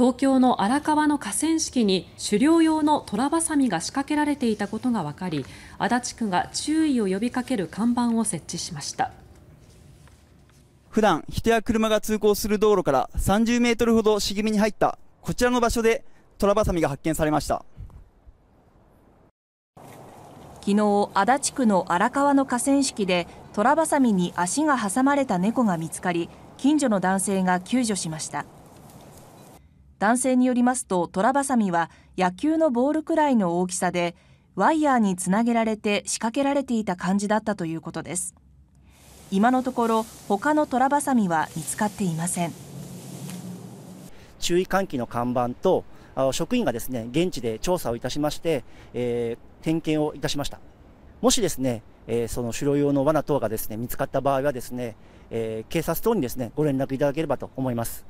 東京の荒川の河川敷に狩猟用のトラバサミが仕掛けられていたことが分かり足立区が注意を呼びかける看板を設置しました。普段人や車が通行する道路から30メートルほど茂みに入ったこちらの場所でトラバサミが発見されました昨日足立区の荒川の河川敷でトラバサミに足が挟まれた猫が見つかり近所の男性が救助しました男性によりますとトラバサミは野球のボールくらいの大きさでワイヤーにつなげられて仕掛けられていた感じだったということです今のところ他のトラバサミは見つかっていません注意喚起の看板と職員がですね現地で調査をいたしまして、えー、点検をいたしましたもしですね、えー、その狩猟用の罠等がですね見つかった場合はですね、えー、警察等にですねご連絡いただければと思います